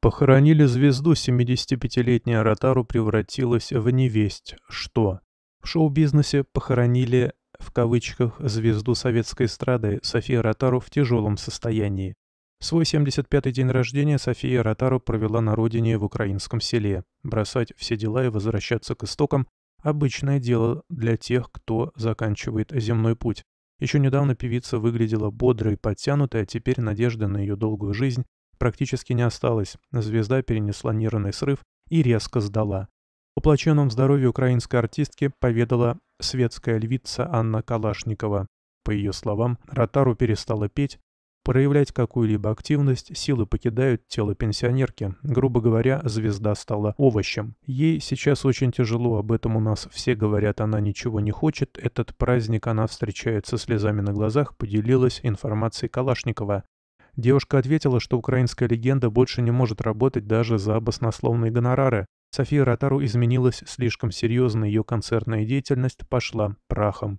Похоронили звезду, 75-летняя Ротару превратилась в невесть, что... В шоу-бизнесе похоронили, в кавычках, звезду советской эстрады София Ротару в тяжелом состоянии. Свой 75-й день рождения София Ротару провела на родине в украинском селе. Бросать все дела и возвращаться к истокам – обычное дело для тех, кто заканчивает земной путь. Еще недавно певица выглядела бодрой, и подтянутой, а теперь надежда на ее долгую жизнь практически не осталось. Звезда перенесла нервный срыв и резко сдала. О плаченном здоровье украинской артистки поведала светская львица Анна Калашникова. По ее словам, Ротару перестала петь, проявлять какую-либо активность, силы покидают тело пенсионерки. Грубо говоря, звезда стала овощем. Ей сейчас очень тяжело, об этом у нас все говорят, она ничего не хочет. Этот праздник она встречает со слезами на глазах, поделилась информацией Калашникова. Девушка ответила, что украинская легенда больше не может работать даже за баснословные гонорары. София Ротару изменилась слишком серьезно, ее концертная деятельность пошла прахом.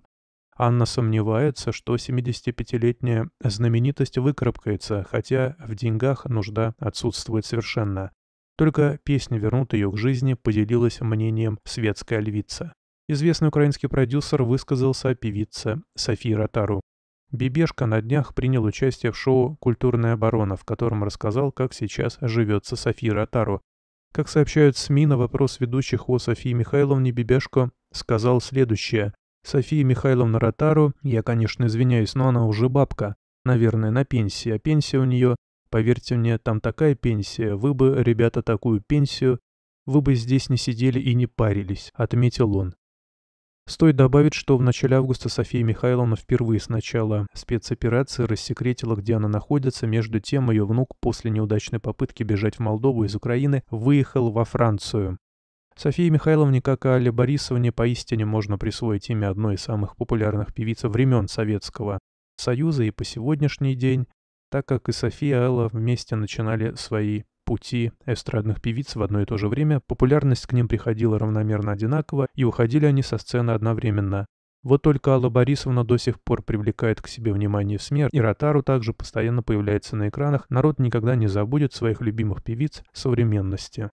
Анна сомневается, что 75-летняя знаменитость выкарабкается, хотя в деньгах нужда отсутствует совершенно. Только песни вернут ее к жизни, поделилась мнением светская львица. Известный украинский продюсер высказался о певице Софии Ротару. Бибешка на днях принял участие в шоу «Культурная оборона», в котором рассказал, как сейчас живется София Ротару. Как сообщают СМИ на вопрос ведущих о Софии Михайловне, Бибешко сказал следующее. «София Михайловна Ротару, я, конечно, извиняюсь, но она уже бабка. Наверное, на пенсии. А пенсия у нее, поверьте мне, там такая пенсия. Вы бы, ребята, такую пенсию, вы бы здесь не сидели и не парились», — отметил он. Стоит добавить, что в начале августа София Михайловна впервые с начала спецоперации рассекретила, где она находится. Между тем, ее внук после неудачной попытки бежать в Молдову из Украины выехал во Францию. Софии Михайловне, как и Алле Борисовне, поистине можно присвоить имя одной из самых популярных певиц времен Советского Союза и по сегодняшний день, так как и София и Алла вместе начинали свои пути эстрадных певиц в одно и то же время, популярность к ним приходила равномерно одинаково, и уходили они со сцены одновременно. Вот только Алла Борисовна до сих пор привлекает к себе внимание в СМЕР, и Ротару также постоянно появляется на экранах, народ никогда не забудет своих любимых певиц современности.